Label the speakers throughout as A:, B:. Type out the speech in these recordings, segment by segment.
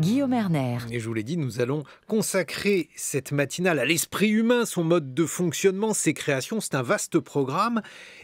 A: Guillaume Erner. Et je vous l'ai dit, nous allons consacrer cette matinale à l'esprit humain, son mode de fonctionnement, ses créations. C'est un vaste programme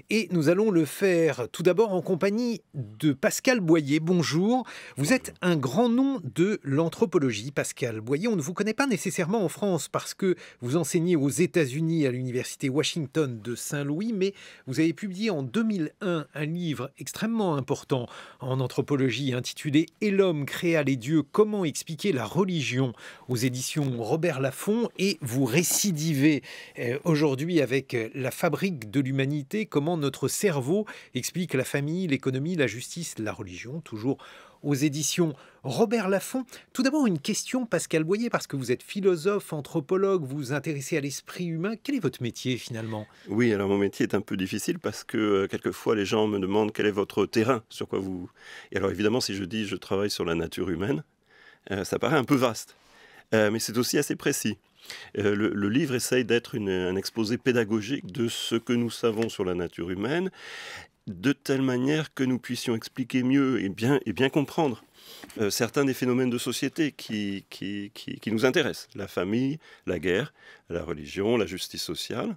A: et nous allons le faire tout d'abord en compagnie de Pascal Boyer. Bonjour. Vous êtes un grand nom de l'anthropologie, Pascal Boyer. On ne vous connaît pas nécessairement en France parce que vous enseignez aux États-Unis à l'université Washington de Saint-Louis, mais vous avez publié en 2001 un livre extrêmement important en anthropologie intitulé Et l'homme créa les dieux, comment expliquer la religion aux éditions Robert Laffont et vous récidivez euh, aujourd'hui avec euh, La fabrique de l'humanité, comment notre cerveau explique la famille, l'économie, la justice, la religion, toujours aux éditions Robert Laffont. Tout d'abord, une question, Pascal Boyer, parce que vous êtes philosophe, anthropologue, vous vous intéressez à l'esprit humain. Quel est votre métier finalement
B: Oui, alors mon métier est un peu difficile parce que euh, quelquefois les gens me demandent quel est votre terrain, sur quoi vous. Et alors évidemment, si je dis je travaille sur la nature humaine, euh, ça paraît un peu vaste, euh, mais c'est aussi assez précis. Euh, le, livre essaye d'être un exposé pédagogique de ce que nous savons sur la nature humaine, de telle manière que nous puissions expliquer mieux et bien, et bien comprendre certains des phénomènes de société qui, qui, qui, nous intéressent, la famille, la guerre, la religion, la justice sociale.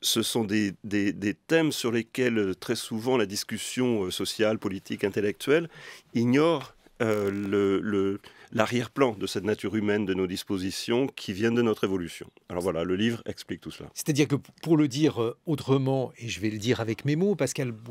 B: Ce sont des, des, des thèmes sur lesquels très souvent la discussion sociale, politique, intellectuelle ignore euh, l'arrière-plan de cette nature humaine, de nos dispositions qui viennent de notre évolution. Alors voilà, le livre explique tout cela.
A: C'est-à-dire que pour le dire euh, autrement, et je vais le dire avec mes mots, Pascal Boyer,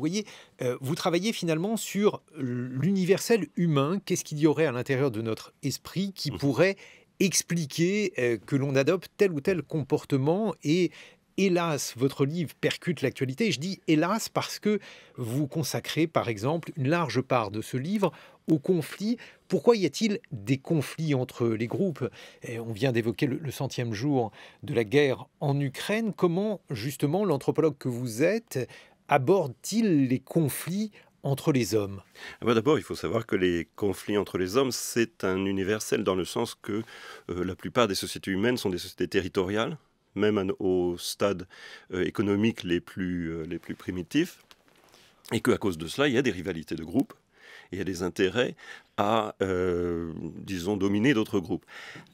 A: voyez, euh, vous travaillez finalement sur l'universel humain. Qu'est-ce qu'il y aurait à l'intérieur de notre esprit qui mmh. pourrait expliquer que l'on adopte tel ou tel comportement et hélas, votre livre percute l'actualité. Je dis hélas parce que vous consacrez, par exemple, une large part de ce livre au conflit. Pourquoi y a-t-il des conflits entre les groupes Et On vient d'évoquer le, centième jour
B: de la guerre
A: en Ukraine. Comment, justement, l'anthropologue que vous êtes aborde-t-il les conflits entre les hommes
B: eh ben, D'abord, il faut savoir que les conflits entre les hommes, c'est un universel dans le sens que euh, la plupart des sociétés humaines sont des sociétés territoriales, même au stade euh, économique euh, les plus, primitifs, et qu'à cause de cela, il y a des rivalités de groupes il y a des intérêts à, euh, disons, dominer d'autres groupes.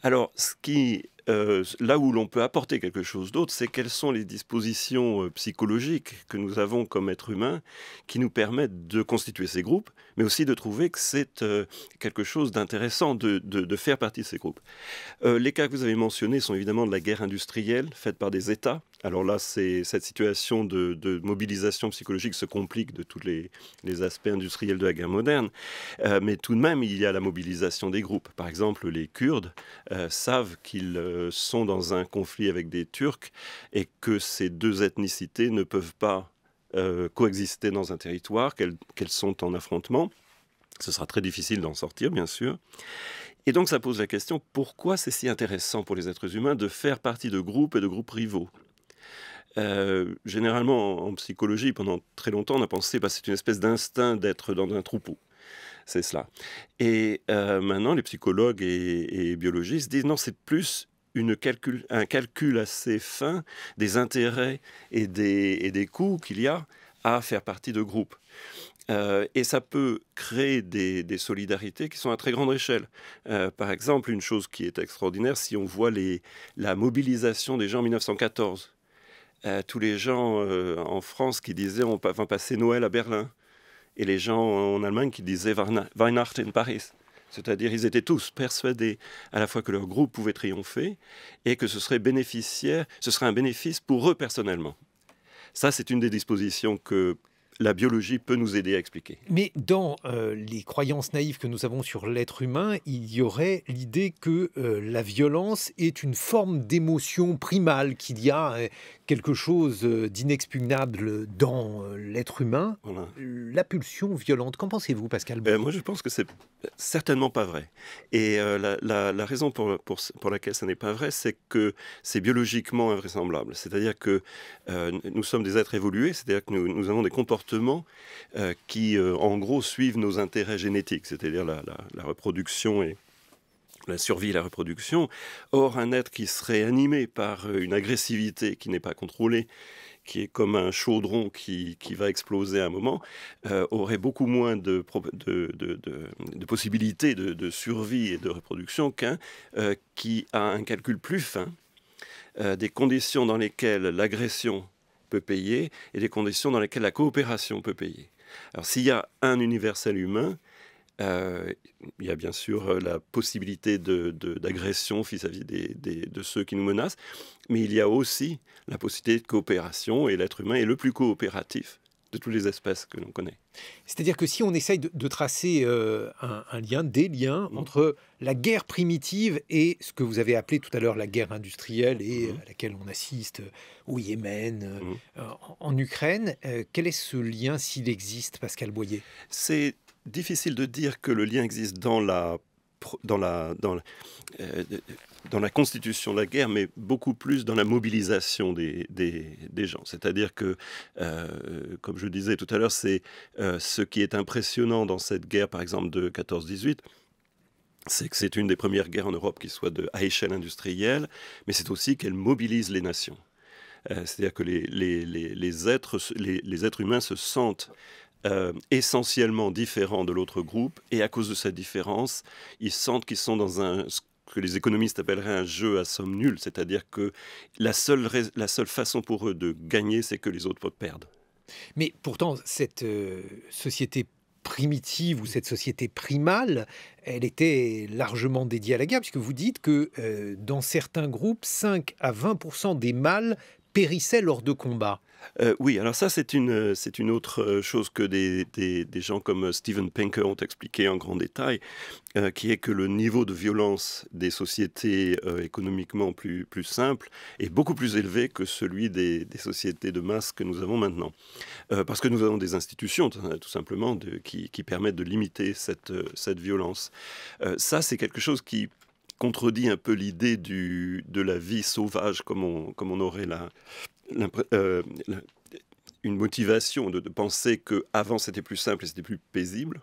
B: Alors, ce qui, là où l'on peut apporter quelque chose d'autre, c'est quelles sont les dispositions psychologiques que nous avons comme êtres humains qui nous permettent de constituer ces groupes, mais aussi de trouver que c'est euh, quelque chose d'intéressant de, de, faire partie de ces groupes. Euh, les cas que vous avez mentionnés sont évidemment de la guerre industrielle faite par des États. Alors là, cette situation de, mobilisation psychologique se complique de tous les, les aspects industriels de la guerre moderne, euh, mais tout de même, il y a la mobilisation des groupes. Par exemple, les Kurdes savent qu'ils sont dans un conflit avec des Turcs et que ces deux ethnicités ne peuvent pas euh, coexister dans un territoire, qu'elles sont en affrontement. Ce sera très difficile d'en sortir, bien sûr. Et donc ça pose la question, pourquoi c'est si intéressant pour les êtres humains de faire partie de groupes et de groupes rivaux euh, généralement, en, psychologie, pendant très longtemps, on a pensé que bah, c'est une espèce d'instinct d'être dans un troupeau. C'est cela. Et euh, maintenant, les psychologues et, et biologistes disent non, c'est plus un calcul assez fin des intérêts et des, des coûts qu'il y a à faire partie de groupes. Euh, et ça peut créer des, solidarités qui sont à très grande échelle. Euh, par exemple, une chose qui est extraordinaire, si on voit les, la mobilisation des gens en 1914, euh, tous les gens en France qui disaient on va passer Noël à Berlin, et les gens en Allemagne qui disaient Weihnachten in Paris. C'est-à-dire ils étaient tous persuadés à la fois que leur groupe pouvait triompher et que ce serait bénéficiaire, ce serait un bénéfice pour eux personnellement. Ça, c'est une des dispositions que la biologie peut nous aider à expliquer.
A: Mais dans euh, les croyances naïves que nous avons sur l'être humain, il y aurait l'idée que euh, la violence est une forme d'émotion primale, qu'il y a hein, quelque chose euh, d'inexpugnable dans l'être
B: humain, la pulsion violente. Qu'en pensez-vous, Pascal Moi, je pense que c'est certainement pas vrai. Et la, raison pour, laquelle ça n'est pas vrai, c'est que c'est biologiquement invraisemblable. C'est-à-dire que nous sommes des êtres évolués, c'est-à-dire que nous avons des comportements euh, qui, euh, en gros, suivent nos intérêts génétiques, c'est-à-dire la, reproduction et la survie la reproduction. Or, un être qui serait animé par euh, une agressivité qui n'est pas contrôlée, qui est comme un chaudron qui, va exploser à un moment, aurait beaucoup moins de, de, possibilités de, survie et de reproduction qu'un qui a un calcul plus fin, des conditions dans lesquelles l'agression payer et les conditions dans lesquelles la coopération peut payer. Alors s'il y a un universel humain, euh, il y a bien sûr euh, la possibilité d'agression de, vis-à-vis de ceux qui nous menacent, mais il y a aussi la possibilité de coopération et l'être humain est le plus coopératif de toutes les espèces que l'on connaît.
A: C'est-à-dire que si on essaye de, tracer euh, un, lien, des liens mm. entre la guerre primitive et ce que vous avez appelé tout à l'heure la guerre industrielle et mm. euh, à laquelle on assiste au Yémen, euh, mm. en, Ukraine, quel est ce lien
B: s'il existe, Pascal Boyer C'est difficile de dire que le lien existe dans la dans la, dans, euh, dans la constitution de la guerre, mais beaucoup plus dans la mobilisation des, des, gens. C'est-à-dire que, euh, comme je disais tout à l'heure, c'est euh, ce qui est impressionnant dans cette guerre, par exemple, de 14-18 c'est que c'est une des premières guerres en Europe qui soit de, à échelle industrielle, mais c'est aussi qu'elle mobilise les nations. C'est-à-dire que les, les, les, êtres, les, êtres, humains se sentent euh, essentiellement différents de l'autre groupe, et à cause de cette différence, ils sentent qu'ils sont dans un ce que les économistes appelleraient un jeu à somme nulle, c'est-à-dire que la seule, la seule façon pour eux de gagner, c'est que les autres perdent.
A: Mais pourtant, cette euh, société primitive ou cette société primale, elle était largement dédiée à la guerre, puisque vous dites que euh, dans certains groupes, 5 à 20
B: des mâles périssaient lors de combats. Euh, oui, alors ça c'est une, euh, c'est une autre euh, chose que des, gens comme Steven Pinker ont expliqué en grand détail, qui est que le niveau de violence des sociétés économiquement plus, plus simples est beaucoup plus élevé que celui des, sociétés de masse que nous avons maintenant. parce que nous avons des institutions tout simplement qui, permettent de limiter cette, cette violence. ça c'est quelque chose qui contredit un peu l'idée de la vie sauvage comme on, comme on aurait euh, la, une motivation de, de penser que avant c'était plus simple et c'était plus paisible.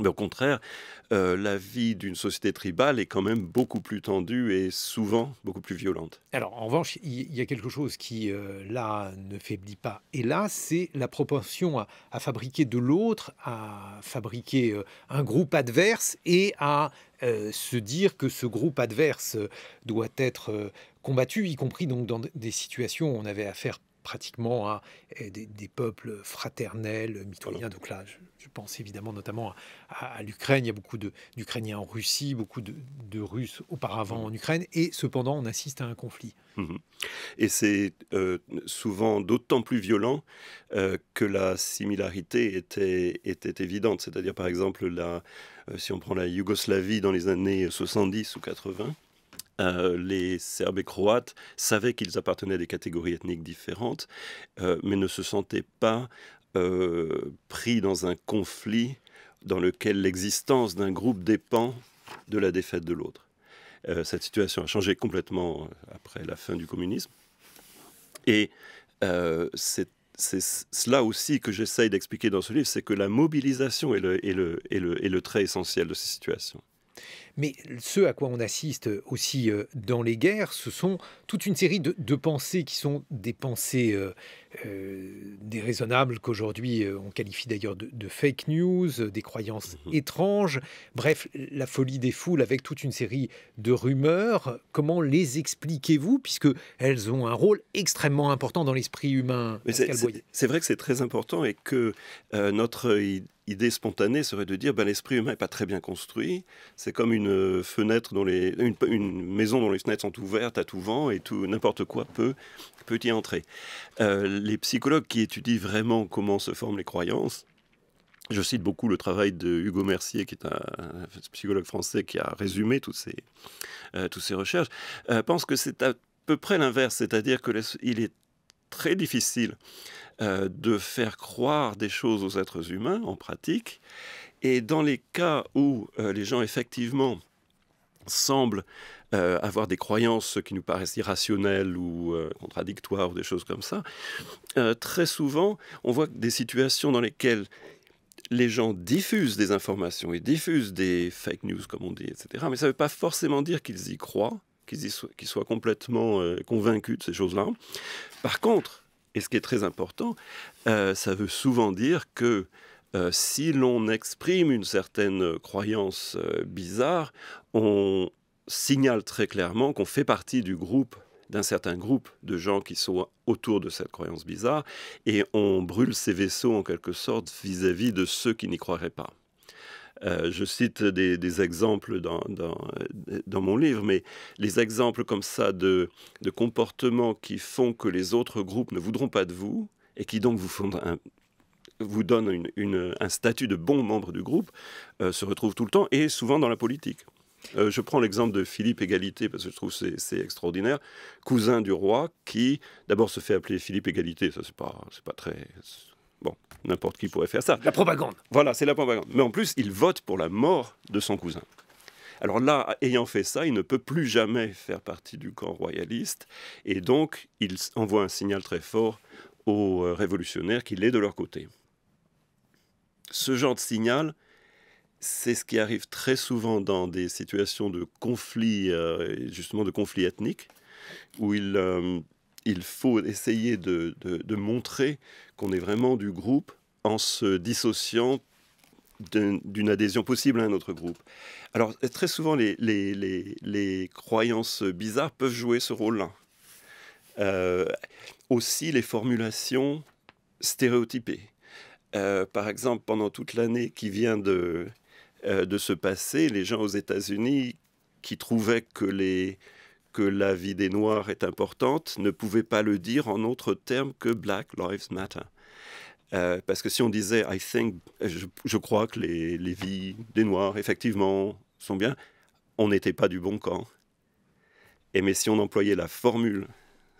B: Mais au contraire, euh, la vie d'une société tribale est quand même beaucoup plus tendue et souvent beaucoup plus violente. Alors,
A: en revanche, il y, a quelque chose qui, euh, là, ne faiblit pas. Et là, c'est la propension à, fabriquer de l'autre, à fabriquer euh, un groupe adverse et à se dire que ce groupe adverse doit être combattu, y compris donc dans des situations où on avait affaire pratiquement à eh, des, peuples fraternels, euh, mitoyens. Donc là, je, pense évidemment notamment à, l'Ukraine. Il y a beaucoup d'Ukrainiens en Russie, beaucoup de, Russes auparavant mmh. en Ukraine. Et cependant, on assiste à un conflit.
B: Mmh Et c'est euh, souvent d'autant plus violent euh, que la similarité était, évidente. C'est-à-dire, par exemple, la, si on prend la Yougoslavie dans les années 70 ou 80, euh, les Serbes et Croates savaient qu'ils appartenaient à des catégories ethniques différentes, euh, mais ne se sentaient pas euh, pris dans un conflit dans lequel l'existence d'un groupe dépend de la défaite de l'autre. cette situation a changé complètement après la fin du communisme. Et c'est cela aussi que j'essaye d'expliquer dans ce livre, c'est que la mobilisation est le, trait essentiel de ces situations.
A: Mais ce à quoi on assiste aussi euh, dans les guerres, ce sont toute une série de, pensées qui sont des pensées euh, euh, déraisonnables qu'aujourd'hui on qualifie d'ailleurs de, fake news, des croyances mhm. étranges, bref, la folie des foules avec toute une série de rumeurs. Comment les expliquez-vous puisque elles ont un rôle extrêmement important dans l'esprit humain C'est
B: vrai que c'est très important et que notre idée spontanée serait de dire ben, l'esprit humain n'est pas très bien construit, c'est comme une une fenêtre dans les, une, maison dont les fenêtres sont ouvertes à tout vent et tout n'importe quoi peut, peut y entrer. Euh, les psychologues qui étudient vraiment comment se forment les croyances je cite beaucoup le travail de Hugo Mercier, qui est un psychologue français qui a résumé toutes ces, euh, recherches, euh, pensent que c'est à peu près l'inverse, c'est-à-dire que il est très difficile de faire croire des choses aux êtres humains en pratique, et dans les cas où euh, les gens effectivement semblent euh, avoir des croyances qui nous paraissent irrationnelles ou euh, contradictoires ou des choses comme ça, très souvent on voit des situations dans lesquelles les gens diffusent des informations, et diffusent des fake news comme on dit, etc. Mais ça ne veut pas forcément dire qu'ils y croient, qu'ils soient, complètement convaincus de ces choses-là. Par contre, et ce qui est très important, ça veut souvent dire que euh, si l'on exprime une certaine croyance euh, bizarre, on signale très clairement qu'on fait partie du groupe d'un certain groupe de gens qui sont autour de cette croyance bizarre, et on brûle ses vaisseaux en quelque sorte vis-à-vis de ceux qui n'y croiraient pas. Euh, je cite des, exemples dans, mon livre, mais les exemples comme ça de, de comportements qui font que les autres groupes ne voudront pas de vous et qui donc vous font un, vous donne un statut de bon membre du groupe euh, se retrouve tout le temps et souvent dans la politique. Euh, je prends l'exemple de Philippe Égalité, parce que je trouve c'est, c'est extraordinaire, cousin du roi, qui d'abord se fait appeler Philippe Égalité, ça c'est pas, c'est pas très... Bon, n'importe qui pourrait faire ça. La propagande. Voilà, c'est la propagande. Mais en plus, il vote pour la mort de son cousin. Alors là, ayant fait ça, il ne peut plus jamais faire partie du camp royaliste, et donc il envoie un signal très fort aux euh, révolutionnaires qu'il est de leur côté ce genre de signal, c'est ce qui arrive très souvent dans des situations de conflit, euh, justement de conflit ethnique, où il, euh, il faut essayer de, de, montrer qu'on est vraiment du groupe en se dissociant d'une adhésion possible à un autre groupe. Alors très souvent, les, les, les, les croyances bizarres peuvent jouer ce rôle-là. Euh, aussi les formulations stéréotypées. Euh, par exemple, pendant toute l'année qui vient de, euh, de se passer, les gens aux États-Unis qui trouvaient que, les, que la vie des Noirs est importante ne pouvaient pas le dire en autre terme que Black Lives Matter. Euh, parce que si on disait I think, je, je crois que les, les, vies des Noirs, effectivement, sont bien, on n'était pas du bon camp. Et mais si on employait la formule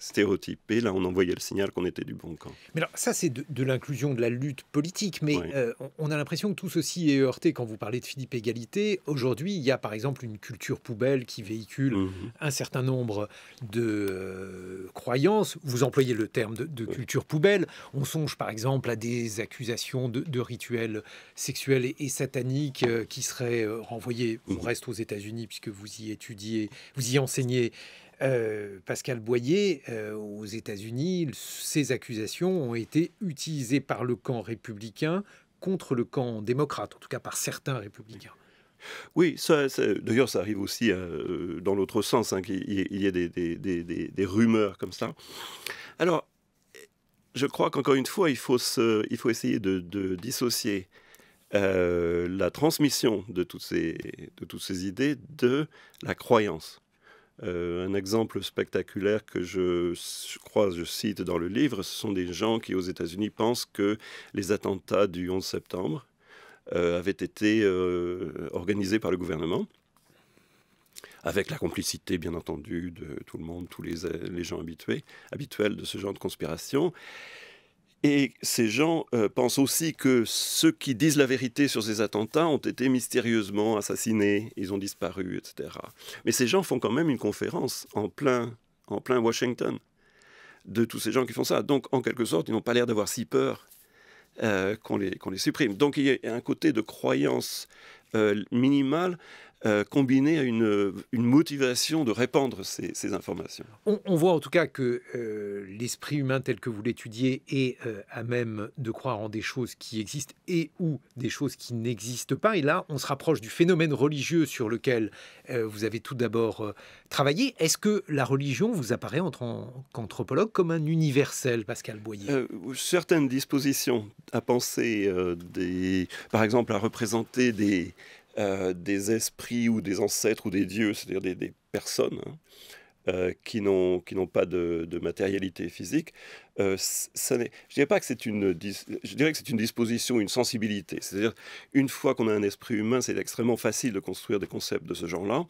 B: stéréotypé. Là, on envoyait le signal qu'on était du bon camp.
A: Mais alors, ça, c'est de, l'inclusion de la lutte politique. Mais euh, on a l'impression que tout ceci est heurté quand vous parlez de Philippe Égalité. Aujourd'hui, il y a par exemple une culture poubelle qui véhicule mhm. un certain nombre de euh, croyances. Vous employez le terme de, culture poubelle. On songe par exemple à des accusations de, rituels sexuels et, sataniques euh, qui seraient renvoyés. au mhm. reste aux États-Unis puisque vous y étudiez, vous y enseignez euh, Pascal Boyer, euh, aux États-Unis, ces accusations ont été utilisées par le camp républicain contre le camp démocrate, en tout cas par certains républicains.
B: Oui, d'ailleurs, ça arrive aussi euh, dans l'autre sens, hein, qu'il y, ait des, rumeurs comme ça. Alors, je crois qu'encore une fois, il faut, essayer de, dissocier la transmission de toutes ces idées de la croyance. Euh, un exemple spectaculaire que je, je cite dans le livre, ce sont des gens qui aux États-Unis pensent que les attentats du 11 septembre euh, avaient été euh, organisés par le gouvernement, avec la complicité bien entendu de tout le monde, tous les, les gens habitués, habituels de ce genre de conspiration. Et ces gens euh, pensent aussi que ceux qui disent la vérité sur ces attentats ont été mystérieusement assassinés, ils ont disparu, etc. Mais ces gens font quand même une conférence en plein, en plein Washington de tous ces gens qui font ça. Donc, en quelque sorte, ils n'ont pas l'air d'avoir si peur euh, qu'on les, les supprime. Donc, il y a un côté de croyance euh, minimale euh, combiné à une, une, motivation de répandre ces, informations.
A: On, voit en tout cas que euh, l'esprit humain tel que vous l'étudiez est euh, à même de croire en des choses qui existent et ou des choses qui n'existent pas. Et là, on se rapproche du phénomène religieux sur lequel vous avez tout d'abord travaillé. Est-ce que la religion vous apparaît en tant qu'anthropologue comme un universel, Pascal Boyer
B: Certaines dispositions à penser, des, par exemple à représenter des, euh, des esprits ou des ancêtres ou des dieux, c'est-à-dire des, personnes hein, euh, qui n'ont pas de, matérialité physique, euh, ça je dirais pas que c'est une, je dirais que c'est une disposition, une sensibilité. C'est-à-dire une fois qu'on a un esprit humain, c'est extrêmement facile de construire des concepts de ce genre-là.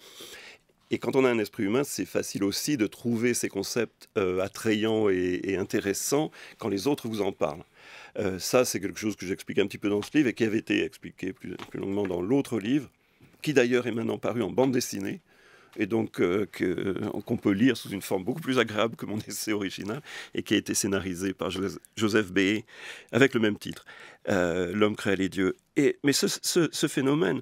B: Et quand on a un esprit humain, c'est facile aussi de trouver ces concepts euh, attrayants et, intéressants quand les autres vous en parlent. Euh, ça, c'est quelque chose que j'explique un petit peu dans ce livre et qui avait été expliqué plus, longuement dans l'autre livre, qui d'ailleurs est maintenant paru en bande dessinée et donc euh, qu'on peut lire sous une forme beaucoup plus agréable que mon essai original et qui a été scénarisé par Joseph Béé avec le même titre, L'homme crée les dieux. Et, mais ce, ce phénomène,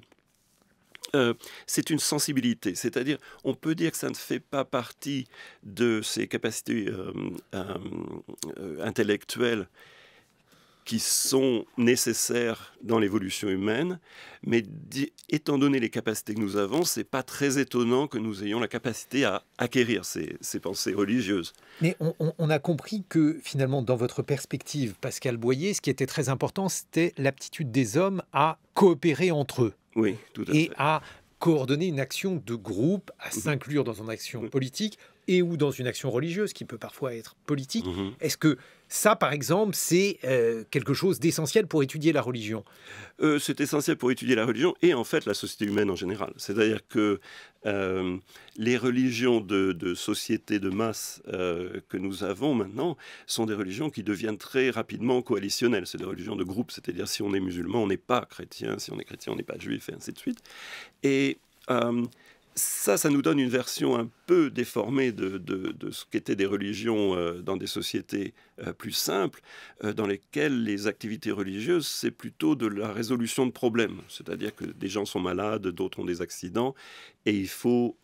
B: euh, c'est une sensibilité. C'est-à-dire, on peut dire que ça ne fait pas partie de ses capacités euh, euh, intellectuelles qui sont nécessaires dans l'évolution humaine, mais étant donné les capacités que nous avons, c'est pas très étonnant que nous ayons la capacité à acquérir ces, pensées religieuses.
A: Mais on, a compris que finalement, dans votre perspective, Pascal Boyer, ce qui était très important, c'était l'aptitude des hommes à coopérer entre eux. Oui, tout à et à coordonner une action de groupe, à mhm. s'inclure dans une action mhm. politique et ou dans une action religieuse qui peut parfois être politique. Mhm. Est-ce que ça, par exemple, c'est euh, quelque chose d'essentiel pour étudier la religion.
B: Euh, c'est essentiel pour étudier la religion et en fait la société humaine en général. C'est-à-dire que euh, les religions de, de, société de masse que nous avons maintenant sont des religions qui deviennent très rapidement coalitionnelles. C'est des religions de groupe, c'est-à-dire si on est musulman, on n'est pas chrétien, si on est chrétien, on n'est pas juif, et ainsi de suite. Et ça, ça nous donne une version un peu déformée de, ce qu'étaient des religions euh, dans des sociétés euh, plus simples, euh, dans lesquelles les activités religieuses, c'est plutôt de la résolution de problèmes. C'est-à-dire que des gens sont malades, d'autres ont des accidents, et il faut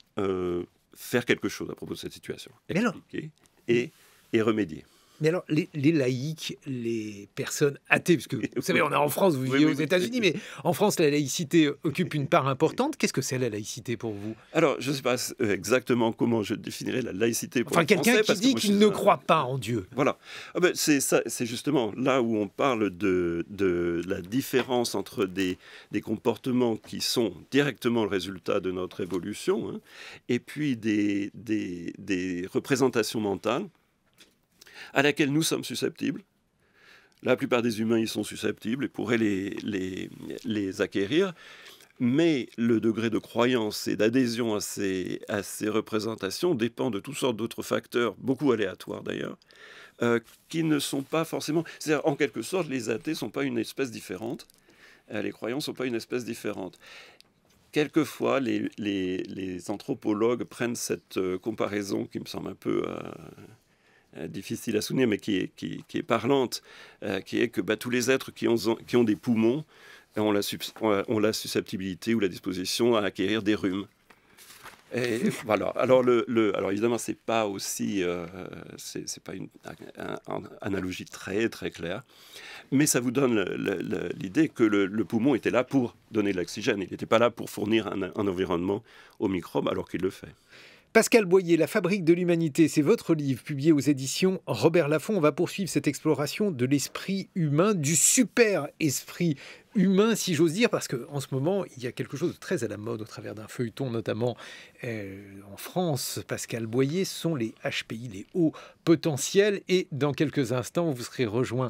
B: faire quelque chose à propos de cette situation. et remédier.
A: Mais alors, les, les, laïcs, les personnes athées, parce que vous savez, on est en France, vous vivez aux États-Unis, mais en France, la laïcité occupe une part importante. Qu'est-ce que c'est la laïcité pour vous
B: Alors, je ne sais pas euh, exactement comment je définirais la laïcité pour Enfin, quelqu'un qui dit qu'il ne croit
A: pas en Dieu.
B: Voilà. Ah, ben, c'est ça, c'est justement là où on parle de, la différence entre des, comportements qui sont directement le résultat de notre évolution hein, et puis des représentations mentales à laquelle nous sommes susceptibles. La plupart des humains y sont susceptibles et pourraient les, les, acquérir. Mais le degré de croyance et d'adhésion à ces, à ces représentations dépend de toutes sortes d'autres facteurs, beaucoup aléatoires d'ailleurs, euh, qui ne sont pas forcément... C'est-à-dire, en quelque sorte, les athées ne sont pas une espèce différente, euh, les croyants ne sont pas une espèce différente. Quelquefois, les, les, les anthropologues prennent cette euh, comparaison qui me semble un peu euh, difficile à souvenir, mais qui est, qui, est parlante, euh, qui est que bah, tous les êtres qui ont, qui ont des poumons ont la, susceptibilité ou la disposition à acquérir des rhumes. Et voilà. Alors, le, alors évidemment, c'est pas aussi, euh, c'est pas une, analogie très très claire, mais ça vous donne l'idée que le, poumon était là pour donner de l'oxygène. Il n'était pas là pour fournir un, environnement au microbe alors qu'il le fait.
A: Pascal Boyer, La fabrique de l'humanité, c'est votre livre publié aux éditions Robert Laffont. On va poursuivre cette exploration de l'esprit humain, du super esprit humain, si j'ose dire, parce qu'en ce moment, il y a quelque chose de très à la mode au travers d'un feuilleton, notamment euh, en France. Pascal Boyer, ce sont les HPI, les hauts potentiels. Et dans quelques instants, vous serez rejoint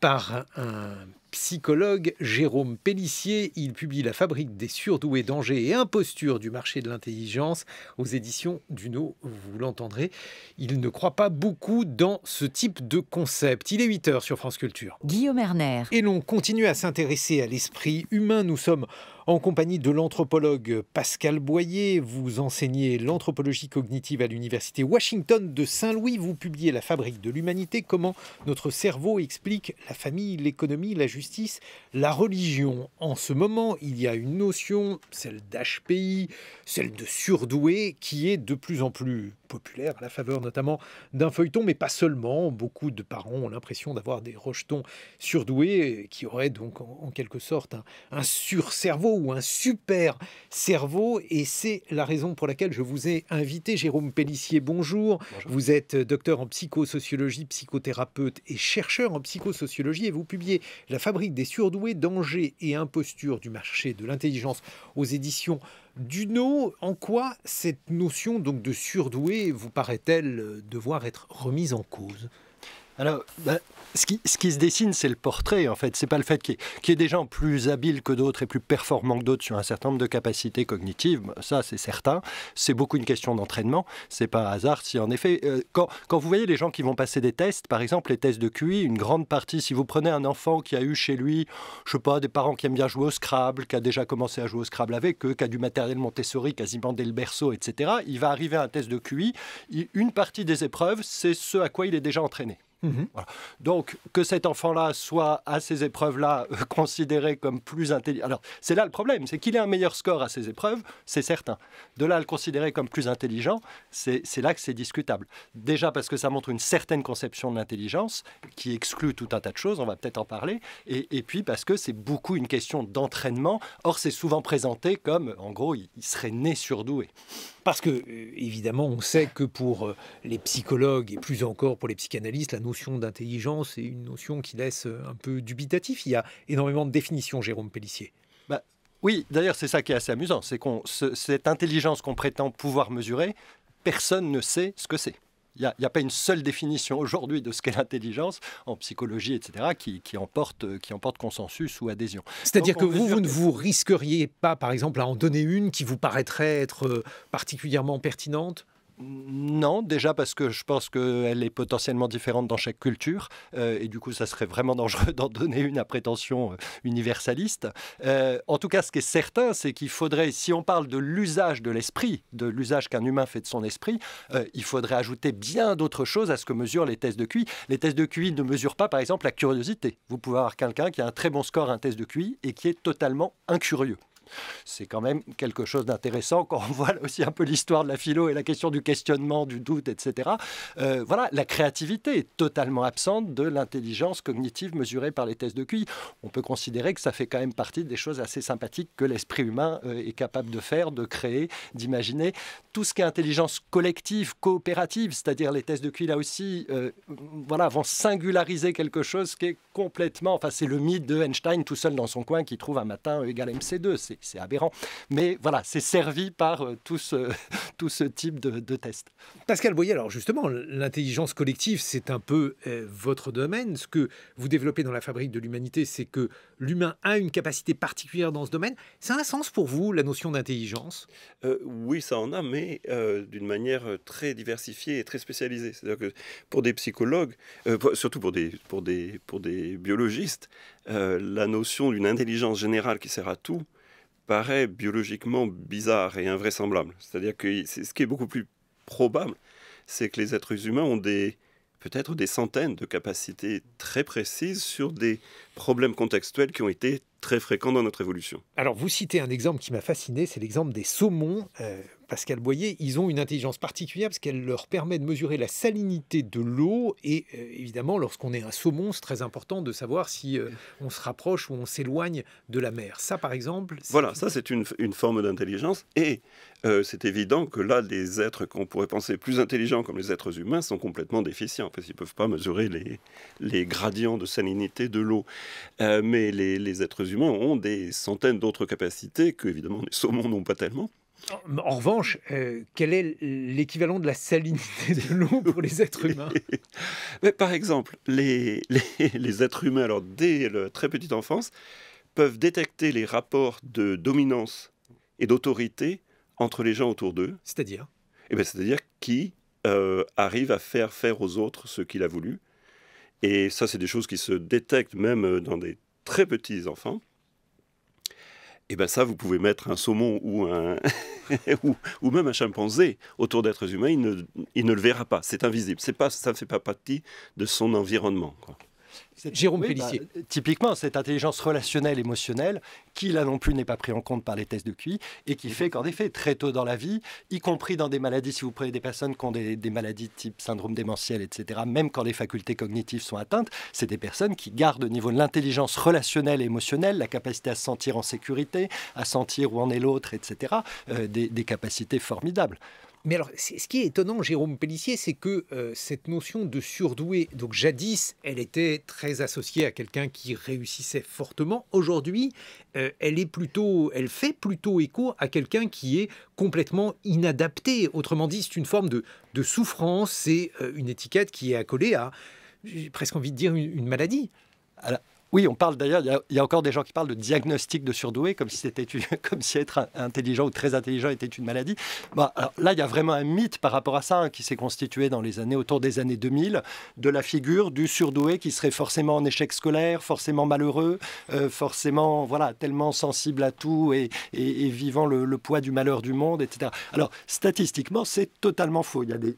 A: par un psychologue Jérôme Pellissier. Il publie La fabrique des surdoués, dangers et impostures du marché de l'intelligence aux éditions Duno. Vous l'entendrez, il ne croit pas beaucoup dans ce type de concept. Il est 8 h sur France Culture. Guillaume Erner. Et l'on continue à s'intéresser à l'esprit humain. Nous sommes en compagnie de l'anthropologue Pascal Boyer. Vous enseignez l'anthropologie cognitive à l'université Washington de Saint-Louis. Vous publiez La fabrique de l'humanité, comment notre cerveau explique la famille, l'économie, la justice justice, la religion, en ce moment, il y a une notion, celle d'HPI, celle de surdoué, qui est de plus en plus populaire, à la faveur notamment d'un feuilleton, mais pas seulement. Beaucoup de parents ont l'impression d'avoir des rejetons surdoués, qui auraient donc en quelque sorte un, sur-cerveau ou un super cerveau, et c'est la raison pour laquelle je vous ai invité, Jérôme Pellissier, bonjour. Vous êtes docteur en psychosociologie, psychothérapeute et chercheur en psychosociologie, et vous publiez la fabrique des surdoués, dangers et impostures du marché de l'intelligence aux éditions Dunod. En quoi cette notion donc de surdoué vous paraît-elle devoir être
C: remise en cause alors, bah, ce, qui, se dessine, c'est le portrait, en fait. C'est pas le fait qu'il y, ait des gens plus habiles que d'autres et plus performants que d'autres sur un certain nombre de capacités cognitives. Bah, ça, c'est certain. C'est beaucoup une question d'entraînement. C'est pas un hasard si, en effet, euh, quand, vous voyez les gens qui vont passer des tests, par exemple, les tests de QI, une grande partie, si vous prenez un enfant qui a eu chez lui, je sais pas, des parents qui aiment bien jouer au Scrabble, qui a déjà commencé à jouer au Scrabble avec eux, qui a du matériel Montessori quasiment dès le berceau, etc., il va arriver à un test de QI. Une partie des épreuves, c'est ce à quoi il est déjà entraîné. Mhm. Donc, que cet enfant-là soit à ces épreuves-là euh, considéré comme plus intelligent. Alors, c'est là le problème, c'est qu'il ait un meilleur score à ces épreuves, c'est certain. De là à le considérer comme plus intelligent, c'est là que c'est discutable. Déjà parce que ça montre une certaine conception de l'intelligence qui exclut tout un tas de choses, on va peut-être en parler. Et, puis parce que c'est beaucoup une question d'entraînement. Or, c'est souvent présenté comme, en gros, il, serait né surdoué. Parce que, euh, évidemment, on sait que pour euh, les psychologues et plus
A: encore pour les psychanalystes, la notion d'intelligence et une notion qui laisse euh, un peu dubitatif. Il y a énormément de définitions, Jérôme Pellissier.
C: Bah, oui, d'ailleurs, c'est ça qui est assez amusant. C'est qu'on, cette intelligence qu'on prétend pouvoir mesurer, personne ne sait ce que c'est. Il n'y a, a, pas une seule définition aujourd'hui de ce qu'est l'intelligence en psychologie, etc., qui, qui, emporte, euh, qui emporte consensus ou adhésion. C'est-à-dire que vous,
A: vous ne vous risqueriez pas, par exemple, à en donner une qui vous paraîtrait être euh, particulièrement pertinente
C: non, déjà parce que je pense qu'elle est potentiellement différente dans chaque culture, euh, et du coup ça serait vraiment dangereux d'en donner une à prétention euh, universaliste. Euh, en tout cas, ce qui est certain, c'est qu'il faudrait, si on parle de l'usage de l'esprit, de l'usage qu'un humain fait de son esprit, il faudrait ajouter bien d'autres choses à ce que mesurent les tests de QI. Les tests de QI ne mesurent pas, par exemple, la curiosité. Vous pouvez avoir quelqu'un qui a un très bon score à un test de QI et qui est totalement incurieux. C'est quand même quelque chose d'intéressant quand on voit aussi un peu l'histoire de la philo et la question du questionnement, du doute, etc. Euh, voilà, la créativité est totalement absente de l'intelligence cognitive mesurée par les tests de QI. On peut considérer que ça fait quand même partie des choses assez sympathiques que l'esprit humain euh, est capable de faire, de créer, d'imaginer. Tout ce qui est intelligence collective, coopérative, c'est-à-dire les tests de QI là aussi, euh, voilà, vont singulariser quelque chose qui est complètement, enfin c'est le mythe de Einstein tout seul dans son coin qui trouve un matin E MC2. C'est c'est aberrant. Mais voilà, c'est servi par euh, tout ce, ce type de, test. tests. Pascal voyez, alors justement, l'intelligence
A: collective, c'est un peu euh, votre domaine. Ce que vous développez dans la fabrique de l'humanité, c'est que l'humain a une capacité particulière dans ce domaine. Ça a un sens pour vous, la notion d'intelligence
B: euh, Oui, ça en a, mais d'une manière très diversifiée et très spécialisée. C'est-à-dire que pour des psychologues, surtout pour des, pour des, pour des biologistes, la notion d'une intelligence générale qui sert à tout, paraît biologiquement bizarre et invraisemblable. C'est-à-dire que ce qui est beaucoup plus probable, c'est que les êtres humains ont peut-être des centaines de capacités très précises sur des problèmes contextuels qui ont été très fréquents dans notre évolution.
A: Alors vous citez un exemple qui m'a fasciné, c'est l'exemple des saumons. Euh, Pascal Boyer, ils ont une intelligence particulière parce qu'elle leur permet de mesurer la salinité de l'eau et euh, évidemment lorsqu'on est un saumon, c'est très important de savoir si euh, on se rapproche ou on s'éloigne de la mer. Ça par exemple.
B: Voilà, ça c'est une, forme d'intelligence et euh, c'est évident que là des êtres qu'on pourrait penser plus intelligents comme les êtres humains sont complètement déficients parce qu'ils ne peuvent pas mesurer les, gradients de salinité de l'eau. mais les, les êtres humains ont des centaines d'autres capacités que évidemment les saumons n'ont pas tellement.
A: En, revanche, euh, quel est l'équivalent de la salinité de l'eau pour les êtres humains
B: Par exemple, les, êtres humains, alors dès la très petite enfance, peuvent détecter les rapports de dominance et d'autorité entre les gens autour d'eux. C'est-à-dire eh ben, C'est-à-dire qui euh, arrive à faire faire aux autres ce qu'il a voulu. Et ça, c'est des choses qui se détectent même euh, dans des très petits enfants et eh bien ça, vous pouvez mettre un saumon ou, ou, même un chimpanzé autour d'êtres humains, il ne, le verra pas, c'est invisible, pas, ça ne fait pas partie de son environnement.
C: Jérôme oui, bah, typiquement, cette intelligence relationnelle, émotionnelle, qui là non plus n'est pas pris en compte par les tests de QI et qui fait qu'en effet, très tôt dans la vie, y compris dans des maladies, si vous prenez des personnes qui ont des, maladies type syndrome démentiel, etc., même quand les facultés cognitives sont atteintes, c'est des personnes qui gardent au niveau de l'intelligence relationnelle émotionnelle, la capacité à se sentir en sécurité, à sentir où en est l'autre, etc., euh, des capacités formidables. Mais alors, ce qui est étonnant, Jérôme Pellissier, c'est que euh, cette notion
A: de surdoué, donc jadis, elle était très associée à quelqu'un qui réussissait fortement. Aujourd'hui, euh, elle est plutôt, elle fait plutôt écho à quelqu'un qui est complètement inadapté. Autrement dit, c'est une forme de, de souffrance, et euh, une étiquette
C: qui est accolée à, j'ai presque envie de dire, une, une maladie. Alors, oui, on parle d'ailleurs, il y, a encore des gens qui parlent de diagnostic de surdoué, comme si, être intelligent ou très intelligent était une maladie. là, il y a vraiment un mythe par rapport à ça hein, qui s'est constitué dans les années, autour des années 2000, de la figure du surdoué qui serait forcément en échec scolaire, forcément malheureux, euh, forcément voilà, tellement sensible à tout et, vivant le, le poids du malheur du monde, etc. Alors, statistiquement, c'est totalement faux. Il y a des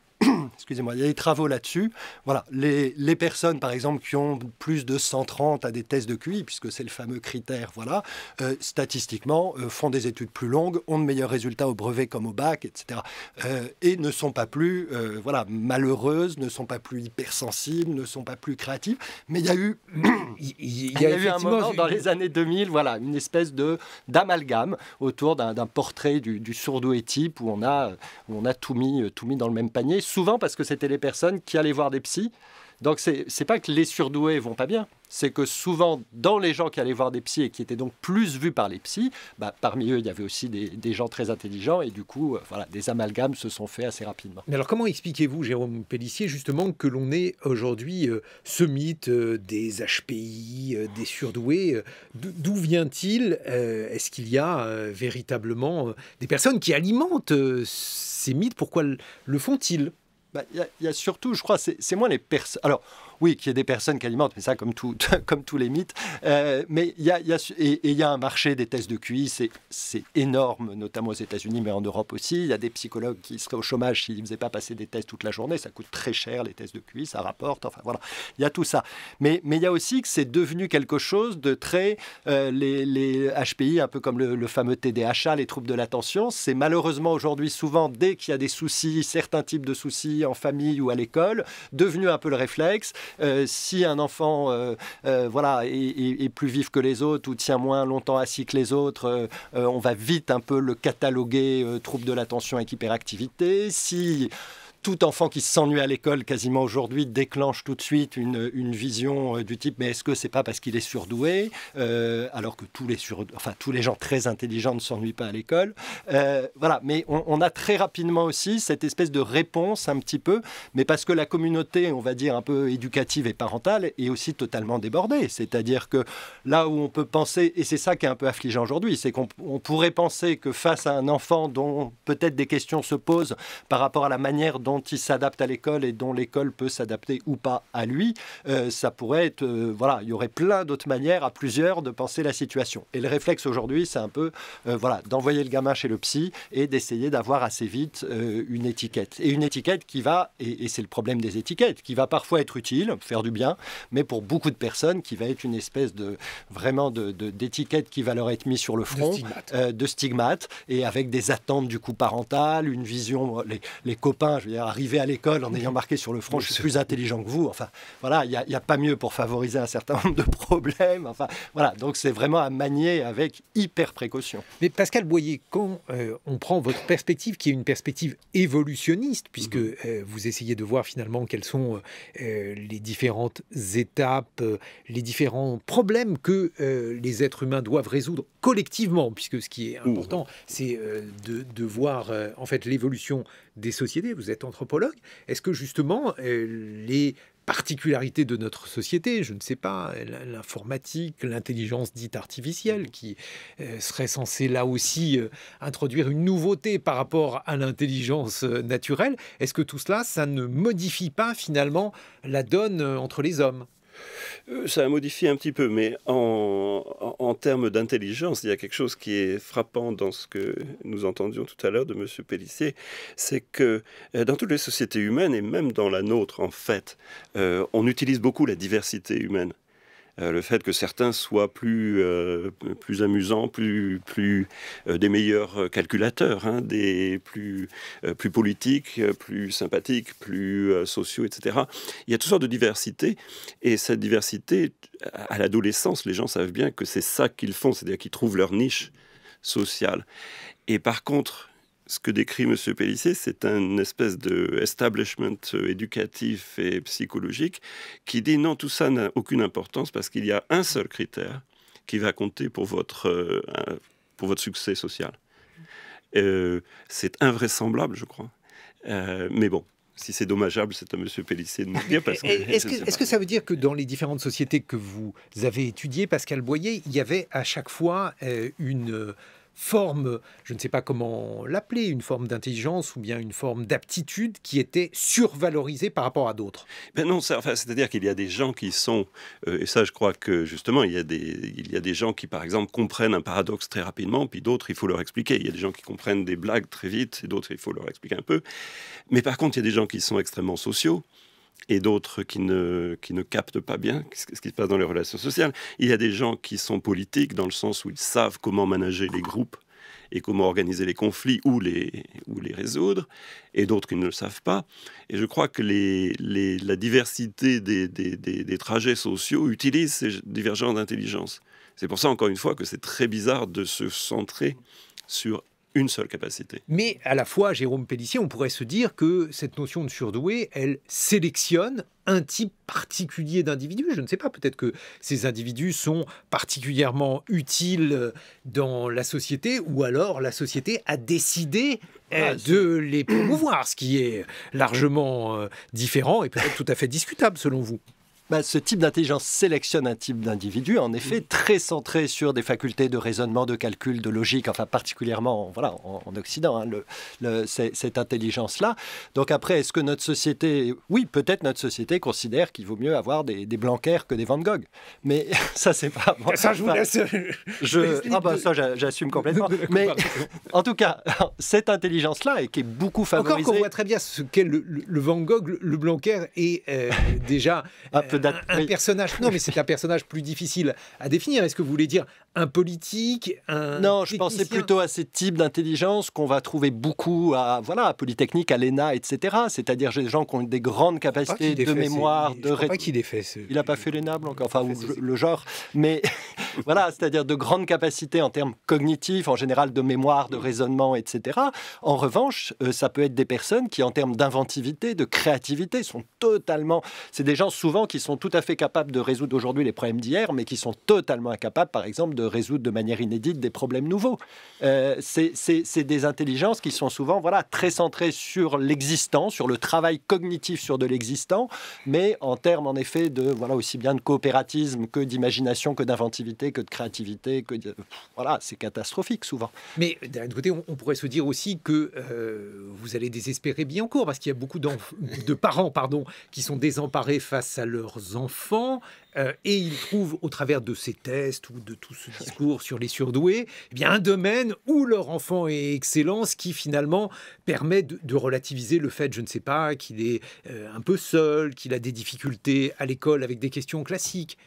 C: excusez-moi, il y a des travaux là-dessus. Voilà, les, personnes, par exemple, qui ont plus de 130 à des tests de QI, puisque c'est le fameux critère, voilà, euh, statistiquement, euh, font des études plus longues, ont de meilleurs résultats au brevet comme au bac, etc. Euh, et ne sont pas plus, voilà, malheureuses, ne sont pas plus hypersensibles, ne sont pas plus créatives. Mais il y a eu, il, y a, eu un moment dans les années 2000, voilà, une espèce de d'amalgame autour d'un portrait du, du et type où on a, on a tout mis, tout mis dans le même panier, souvent parce parce que c'était les personnes qui allaient voir des psys. Donc c'est pas que les surdoués vont pas bien, c'est que souvent dans les gens qui allaient voir des psys et qui étaient donc plus vus par les psys, bah, parmi eux il y avait aussi des, gens très intelligents et du coup euh, voilà des amalgames se sont faits assez rapidement.
A: Mais alors comment expliquez-vous Jérôme Pellissier justement que l'on ait aujourd'hui euh, ce mythe euh, des HPI, des surdoués, d'où vient-il Est-ce qu'il y a véritablement des personnes qui alimentent ces mythes Pourquoi le font-ils
C: bah, il y, a surtout, je crois, c'est moins les personnes. Alors, oui, qu'il y ait des personnes qui alimentent, mais ça, comme, comme tous les mythes. Euh, mais il y a, y a et il y a un marché des tests de QI, c'est énorme, notamment aux États-Unis, mais en Europe aussi. Il y a des psychologues qui seraient au chômage s'ils ne faisaient pas passer des tests toute la journée. Ça coûte très cher, les tests de QI, ça rapporte. Enfin, voilà, il y a tout ça. Mais, mais il y a aussi que c'est devenu quelque chose de très. Euh, les, HPI, un peu comme le, le, fameux TDHA, les troubles de l'attention, c'est malheureusement aujourd'hui souvent, dès qu'il y a des soucis, certains types de soucis en famille ou à l'école, devenu un peu le réflexe. Euh, si un enfant euh, euh, voilà, est, plus vif que les autres ou tient moins longtemps assis que les autres, on va vite un peu le cataloguer trouble de l'attention et hyperactivité. Si tout enfant qui s'ennuie à l'école quasiment aujourd'hui déclenche tout de suite une, vision euh, du type mais est-ce que c'est pas parce qu'il est surdoué euh, alors que tous les sur, enfin tous les gens très intelligents ne s'ennuient pas à l'école euh, voilà mais on, on, a très rapidement aussi cette espèce de réponse un petit peu mais parce que la communauté on va dire un peu éducative et parentale est aussi totalement débordée c'est-à-dire que là où on peut penser et c'est ça qui est un peu affligeant aujourd'hui c'est qu'on pourrait penser que face à un enfant dont peut-être des questions se posent par rapport à la manière dont il s'adapte à l'école et dont l'école peut s'adapter ou pas à lui, euh, ça pourrait être, euh, voilà, il y aurait plein d'autres manières à plusieurs de penser la situation. Et le réflexe aujourd'hui, c'est un peu, euh, voilà, d'envoyer le gamin chez le psy et d'essayer d'avoir assez vite une étiquette. Et une étiquette qui va, et, c'est le problème des étiquettes, qui va parfois être utile, faire du bien, mais pour beaucoup de personnes, qui va être une espèce de, vraiment, d'étiquette de, d'étiquette qui va leur être mise sur le front, de stigmates. et avec des attentes du coup parentales, une vision, les, les copains, je veux dire, euh, arriver à l'école en ayant marqué sur le front, je suis plus intelligent que vous. Enfin, voilà, il n'y a, pas mieux pour favoriser un certain nombre de problèmes. Enfin, voilà, donc c'est vraiment à manier avec hyper précaution. Mais Pascal Boyer, quand euh, on prend votre
A: perspective, qui est une perspective évolutionniste, puisque mhm. euh, vous essayez de voir finalement quelles sont les différentes étapes, les différents problèmes que les êtres humains doivent résoudre collectivement, puisque ce qui est important, c'est de, de, voir en fait l'évolution des sociétés. Vous êtes anthropologue, est-ce que justement euh, les particularités de notre société, je ne sais pas, l'informatique, l'intelligence dite artificielle, qui euh, serait censée là aussi euh, introduire une nouveauté par rapport à l'intelligence naturelle, est-ce que tout cela, ça ne modifie pas finalement la donne entre les hommes
B: euh, ça a modifié un petit peu, mais en, termes d'intelligence, il y a quelque chose qui est frappant dans ce que nous entendions tout à l'heure de M. Pellissier, c'est que euh, dans toutes les sociétés humaines, et même dans la nôtre en fait, euh, on utilise beaucoup la diversité humaine. Euh, le fait que certains soient plus, euh, plus amusants, plus, plus euh, des meilleurs calculateurs, hein, des plus, plus politiques, plus sympathiques, plus sociaux, etc. Il y a toutes sortes de diversité. Et cette diversité, à l'adolescence, les gens savent bien que c'est ça qu'ils font, c'est-à-dire qu'ils trouvent leur niche sociale. Et par contre, ce que décrit M. Pellissier, c'est un espèce de establishment éducatif et psychologique qui dit non, tout ça n'a aucune importance parce qu'il y a un seul critère qui va compter pour votre, euh, pour votre succès social. Euh, c'est invraisemblable, je crois. Euh, mais bon, si c'est dommageable, c'est à M. Pellissier de nous dire. est-ce, que,
A: ça veut dire que dans les différentes sociétés que vous avez étudiées, Pascal Boyer, il y avait à chaque fois une forme, je ne sais pas comment l'appeler, une forme d'intelligence ou bien une forme d'aptitude qui était survalorisée par rapport à d'autres
B: Ben non, c'est-à-dire qu'il y a des gens qui sont, euh, et ça je crois que justement, il y, a des, il y a des gens qui par exemple comprennent un paradoxe très rapidement, puis d'autres il faut leur expliquer. Il y a des gens qui comprennent des blagues très vite, et d'autres il faut leur expliquer un peu. Mais par contre, il y a des gens qui sont extrêmement sociaux et d'autres qui ne, qui ne captent pas bien ce qui se passe dans les relations sociales. Il y a des gens qui sont politiques dans le sens où ils savent comment manager les groupes et comment organiser les conflits ou les, ou les résoudre, et d'autres qui ne le savent pas. Et je crois que les, les, la diversité des, des, des, des, trajets sociaux utilise ces divergences d'intelligence. C'est pour ça, encore une fois, que c'est très bizarre de se centrer sur seule capacité.
A: Mais à la fois, Jérôme Pellissier, on pourrait se dire que cette notion de surdoué, elle sélectionne un type particulier d'individus. Je ne sais pas, peut-être que ces individus sont particulièrement utiles dans la société ou alors la société a décidé
C: ah, euh, de les promouvoir, ce qui est largement euh, différent et peut-être tout à fait discutable selon vous. Bah, ce type d'intelligence sélectionne un type d'individu, en effet, mm. très centré sur des facultés de raisonnement, de calcul, de logique, enfin particulièrement voilà, en, Occident, hein, le, cette intelligence-là. Donc après, est-ce que notre société, oui, peut-être notre société considère qu'il vaut mieux avoir des, des Blanquer que des Van Gogh, mais ça c'est pas... moi. ça, je vous laisse... Euh, ah bah, ça, j'assume complètement. mais en tout cas, cette intelligence-là, et qui est beaucoup favorisée... Encore qu'on voit
A: très bien ce qu'est le, Van Gogh, le Blanquer est euh, déjà... peu un, personnage. Non, mais c'est un personnage plus difficile à définir. Est-ce que vous voulez dire un politique Non, je pensais
C: plutôt à ces types d'intelligence qu'on va trouver beaucoup à voilà à Polytechnique, à l'ENA, etc. C'est-à-dire des gens qui ont des grandes capacités de mémoire, de. raisonnement pas Il n'a pas fait l'ENA, encore enfin le genre, mais voilà, c'est-à-dire de grandes capacités en termes cognitifs, en général de mémoire, de mm. raisonnement, etc. En revanche, euh, ça peut être des personnes qui, en termes d'inventivité, de créativité, sont totalement. C'est des gens souvent qui sont sont tout à fait capables de résoudre aujourd'hui les problèmes d'hier, mais qui sont totalement incapables, par exemple, de résoudre de manière inédite des problèmes nouveaux. Euh, c'est des intelligences qui sont souvent voilà, très centrées sur l'existant, sur le travail cognitif sur de l'existant, mais en termes, en effet, de voilà aussi bien de coopératisme que d'imagination, que d'inventivité, que de créativité, que voilà, c'est catastrophique souvent. Mais euh, d'un autre côté, on, pourrait se dire aussi que
A: euh, vous allez désespérer bien court, parce qu'il y a beaucoup de parents, pardon, qui sont désemparés face à leur enfants, euh, et ils trouvent au travers de ces tests ou de tout ce discours sur les surdoués, eh bien un domaine où leur enfant est excellent, ce qui finalement permet de, relativiser le fait, je ne sais pas, qu'il est euh, un peu seul, qu'il a des
C: difficultés à l'école avec des questions classiques.